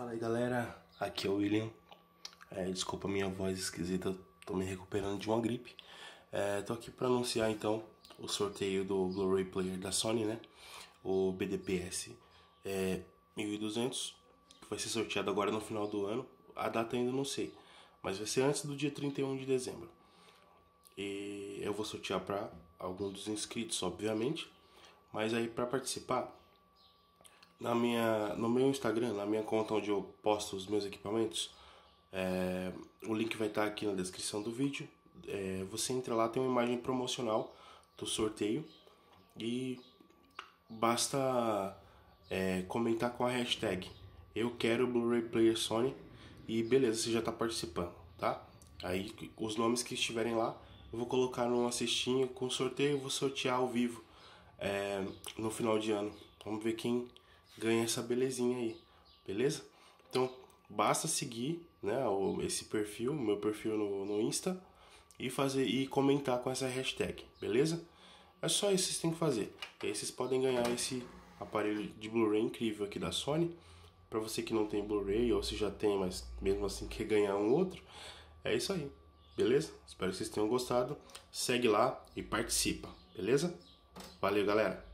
Fala aí galera, aqui é o William. É, desculpa a minha voz esquisita, tô me recuperando de uma gripe. É, tô aqui para anunciar então o sorteio do Blu-ray Player da Sony, né? O BDPS é, 1200, que vai ser sorteado agora no final do ano. A data ainda não sei, mas vai ser antes do dia 31 de dezembro. E eu vou sortear para algum dos inscritos, obviamente. Mas aí para participar, na minha, no meu Instagram, na minha conta onde eu posto os meus equipamentos, é, o link vai estar tá aqui na descrição do vídeo. É, você entra lá, tem uma imagem promocional do sorteio e basta é, comentar com a hashtag eu quero Blu-ray Player Sony e beleza, você já está participando, tá? Aí os nomes que estiverem lá eu vou colocar numa cestinha com sorteio, vou sortear ao vivo é, no final de ano. Vamos ver quem ganha essa belezinha aí, beleza? Então, basta seguir né, esse perfil, meu perfil no, no Insta, e fazer e comentar com essa hashtag, beleza? É só isso que vocês têm que fazer. E aí vocês podem ganhar esse aparelho de Blu-ray incrível aqui da Sony. Para você que não tem Blu-ray ou se já tem, mas mesmo assim quer ganhar um outro, é isso aí. Beleza? Espero que vocês tenham gostado. Segue lá e participa, beleza? Valeu, galera.